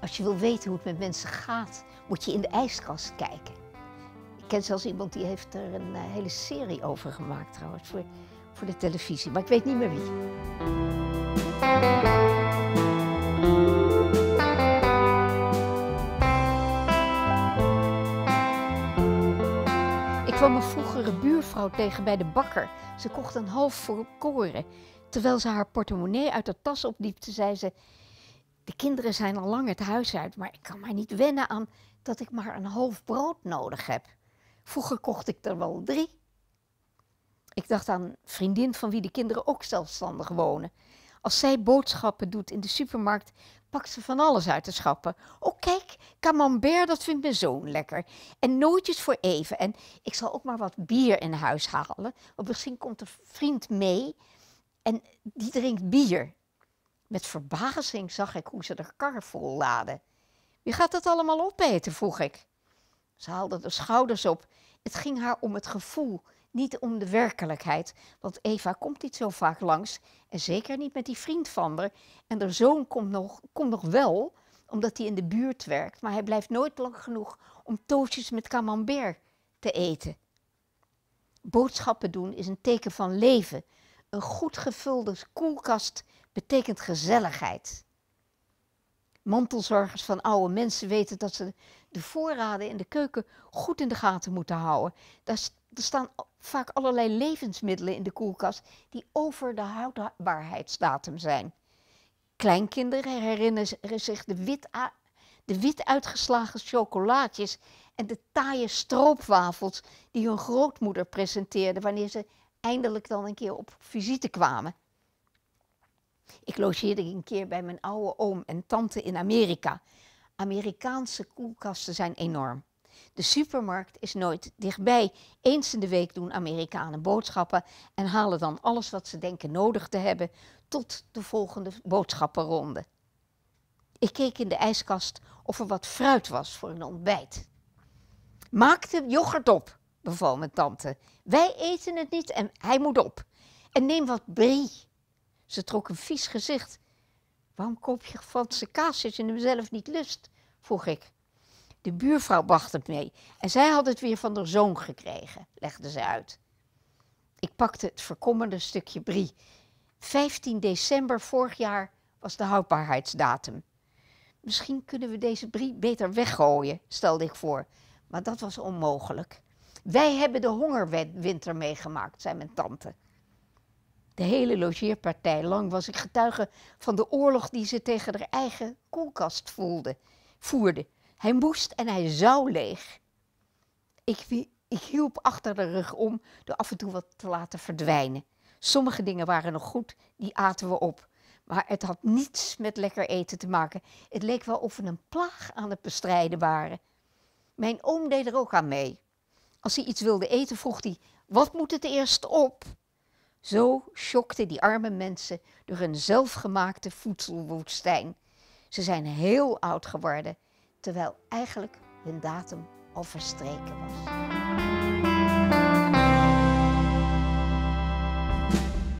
Als je wil weten hoe het met mensen gaat, moet je in de ijskast kijken. Ik ken zelfs iemand die heeft er een eh, hele serie over gemaakt trouwens voor, voor de televisie, maar ik weet niet meer wie. Ik kwam een vroegere buurvrouw tegen bij de bakker. Ze kocht een half voor koren. Terwijl ze haar portemonnee uit haar tas opliep, zei ze de kinderen zijn al lang het huis uit, maar ik kan mij niet wennen aan dat ik maar een half brood nodig heb. Vroeger kocht ik er wel drie. Ik dacht aan een vriendin van wie de kinderen ook zelfstandig wonen. Als zij boodschappen doet in de supermarkt, pakt ze van alles uit de schappen. Oh kijk, camembert, dat vindt mijn zoon lekker. En nootjes voor even. En ik zal ook maar wat bier in huis halen. Want misschien komt een vriend mee en die drinkt bier. Met verbazing zag ik hoe ze de kar vol laden. Wie gaat dat allemaal opeten? vroeg ik. Ze haalde de schouders op. Het ging haar om het gevoel, niet om de werkelijkheid. Want Eva komt niet zo vaak langs. En zeker niet met die vriend van haar. En haar zoon komt nog, komt nog wel, omdat hij in de buurt werkt. Maar hij blijft nooit lang genoeg om toastjes met camembert te eten. Boodschappen doen is een teken van leven. Een goed gevulde koelkast betekent gezelligheid. Mantelzorgers van oude mensen weten dat ze de voorraden in de keuken goed in de gaten moeten houden. Daar er staan vaak allerlei levensmiddelen in de koelkast die over de houdbaarheidsdatum zijn. Kleinkinderen herinneren zich de wit, de wit uitgeslagen chocolaatjes en de taaie stroopwafels die hun grootmoeder presenteerde wanneer ze eindelijk dan een keer op visite kwamen. Ik logeerde een keer bij mijn oude oom en tante in Amerika. Amerikaanse koelkasten zijn enorm. De supermarkt is nooit dichtbij. Eens in de week doen Amerikanen boodschappen en halen dan alles wat ze denken nodig te hebben tot de volgende boodschappenronde. Ik keek in de ijskast of er wat fruit was voor een ontbijt. Maakte yoghurt op beval mijn tante. Wij eten het niet en hij moet op. En neem wat brie. Ze trok een vies gezicht. Waarom koop je Franse kaas als je hem zelf niet lust? vroeg ik. De buurvrouw bracht het mee en zij had het weer van haar zoon gekregen, legde ze uit. Ik pakte het verkommende stukje brie. 15 december vorig jaar was de houdbaarheidsdatum. Misschien kunnen we deze brie beter weggooien, stelde ik voor, maar dat was onmogelijk. Wij hebben de hongerwinter meegemaakt, zei mijn tante. De hele logeerpartij lang was ik getuige van de oorlog die ze tegen haar eigen koelkast voelde, voerde. Hij moest en hij zou leeg. Ik, ik hielp achter de rug om door af en toe wat te laten verdwijnen. Sommige dingen waren nog goed, die aten we op. Maar het had niets met lekker eten te maken. Het leek wel of we een plaag aan het bestrijden waren. Mijn oom deed er ook aan mee. Als hij iets wilde eten, vroeg hij: Wat moet het eerst op? Zo shockten die arme mensen door hun zelfgemaakte voedselwoestijn. Ze zijn heel oud geworden, terwijl eigenlijk hun datum al verstreken was.